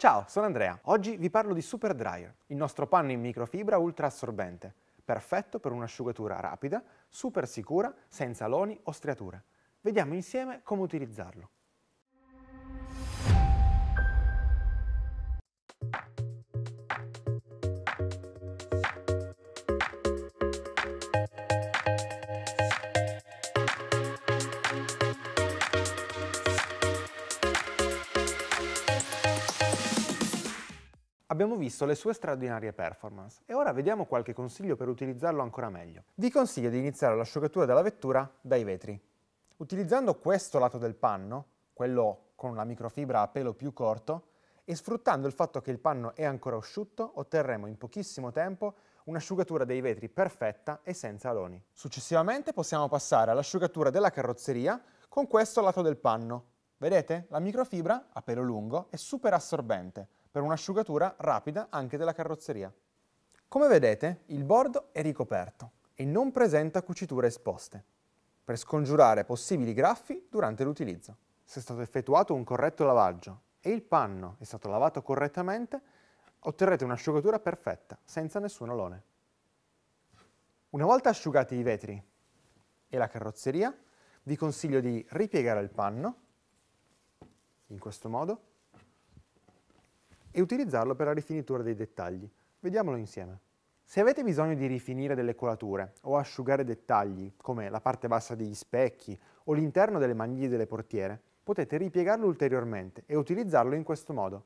Ciao, sono Andrea. Oggi vi parlo di Super Dryer, il nostro panno in microfibra ultra assorbente, perfetto per un'asciugatura rapida, super sicura, senza loni o striature. Vediamo insieme come utilizzarlo. abbiamo visto le sue straordinarie performance e ora vediamo qualche consiglio per utilizzarlo ancora meglio. Vi consiglio di iniziare l'asciugatura della vettura dai vetri. Utilizzando questo lato del panno, quello con una microfibra a pelo più corto, e sfruttando il fatto che il panno è ancora asciutto, otterremo in pochissimo tempo un'asciugatura dei vetri perfetta e senza aloni. Successivamente possiamo passare all'asciugatura della carrozzeria con questo lato del panno. Vedete? La microfibra, a pelo lungo, è super assorbente, per un'asciugatura rapida anche della carrozzeria. Come vedete, il bordo è ricoperto e non presenta cuciture esposte, per scongiurare possibili graffi durante l'utilizzo. Se è stato effettuato un corretto lavaggio e il panno è stato lavato correttamente, otterrete un'asciugatura perfetta, senza nessun olone. Una volta asciugati i vetri e la carrozzeria, vi consiglio di ripiegare il panno, in questo modo, e utilizzarlo per la rifinitura dei dettagli. Vediamolo insieme. Se avete bisogno di rifinire delle colature o asciugare dettagli, come la parte bassa degli specchi o l'interno delle maniglie delle portiere, potete ripiegarlo ulteriormente e utilizzarlo in questo modo.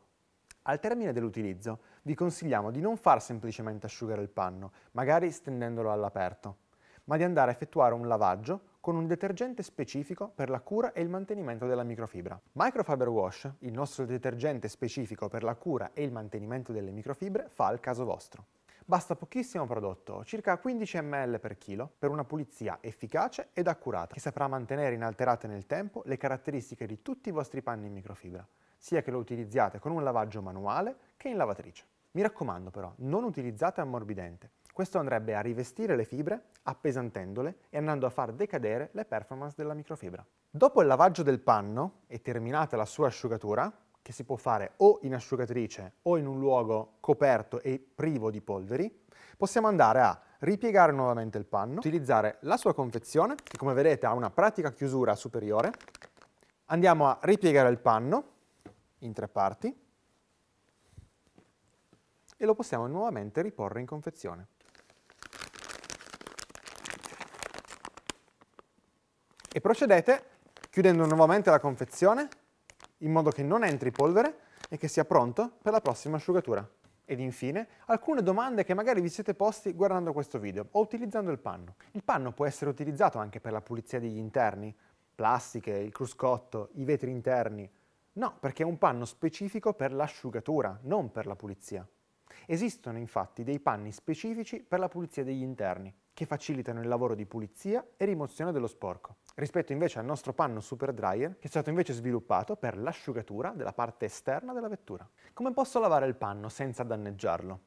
Al termine dell'utilizzo vi consigliamo di non far semplicemente asciugare il panno, magari stendendolo all'aperto, ma di andare a effettuare un lavaggio con un detergente specifico per la cura e il mantenimento della microfibra. Microfiber Wash, il nostro detergente specifico per la cura e il mantenimento delle microfibre, fa il caso vostro. Basta pochissimo prodotto, circa 15 ml per chilo, per una pulizia efficace ed accurata, che saprà mantenere inalterate nel tempo le caratteristiche di tutti i vostri panni in microfibra, sia che lo utilizziate con un lavaggio manuale che in lavatrice. Mi raccomando però, non utilizzate ammorbidente, questo andrebbe a rivestire le fibre, appesantendole e andando a far decadere le performance della microfibra. Dopo il lavaggio del panno e terminata la sua asciugatura, che si può fare o in asciugatrice o in un luogo coperto e privo di polveri, possiamo andare a ripiegare nuovamente il panno, utilizzare la sua confezione, che come vedete ha una pratica chiusura superiore, andiamo a ripiegare il panno in tre parti e lo possiamo nuovamente riporre in confezione. e procedete chiudendo nuovamente la confezione in modo che non entri polvere e che sia pronto per la prossima asciugatura. Ed infine, alcune domande che magari vi siete posti guardando questo video o utilizzando il panno. Il panno può essere utilizzato anche per la pulizia degli interni, plastiche, il cruscotto, i vetri interni. No, perché è un panno specifico per l'asciugatura, non per la pulizia. Esistono infatti dei panni specifici per la pulizia degli interni, che facilitano il lavoro di pulizia e rimozione dello sporco rispetto invece al nostro panno super dryer che è stato invece sviluppato per l'asciugatura della parte esterna della vettura. Come posso lavare il panno senza danneggiarlo?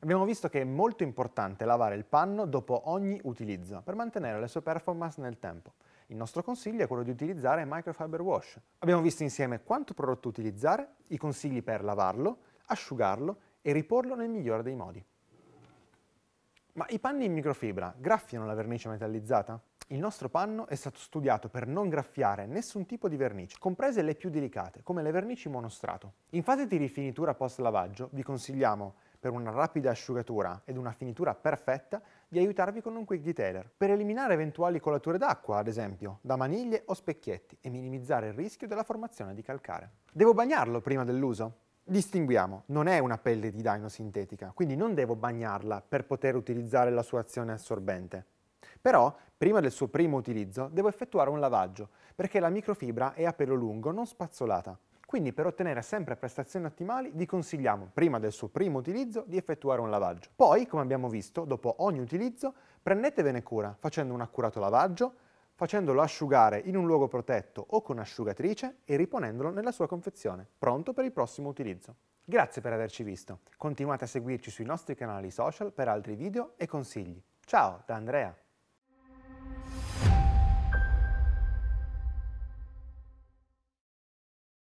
Abbiamo visto che è molto importante lavare il panno dopo ogni utilizzo per mantenere le sue performance nel tempo. Il nostro consiglio è quello di utilizzare microfiber wash. Abbiamo visto insieme quanto prodotto utilizzare, i consigli per lavarlo, asciugarlo e riporlo nel migliore dei modi. Ma i panni in microfibra graffiano la vernice metallizzata? Il nostro panno è stato studiato per non graffiare nessun tipo di vernice, comprese le più delicate, come le vernici monostrato. In fase di rifinitura post lavaggio vi consigliamo per una rapida asciugatura ed una finitura perfetta, di aiutarvi con un quick detailer per eliminare eventuali colature d'acqua, ad esempio, da maniglie o specchietti e minimizzare il rischio della formazione di calcare. Devo bagnarlo prima dell'uso? Distinguiamo, non è una pelle di dino sintetica, quindi non devo bagnarla per poter utilizzare la sua azione assorbente. Però, prima del suo primo utilizzo, devo effettuare un lavaggio, perché la microfibra è a pelo lungo, non spazzolata. Quindi per ottenere sempre prestazioni ottimali vi consigliamo, prima del suo primo utilizzo, di effettuare un lavaggio. Poi, come abbiamo visto, dopo ogni utilizzo, prendetevene cura facendo un accurato lavaggio, facendolo asciugare in un luogo protetto o con asciugatrice e riponendolo nella sua confezione, pronto per il prossimo utilizzo. Grazie per averci visto, continuate a seguirci sui nostri canali social per altri video e consigli. Ciao da Andrea!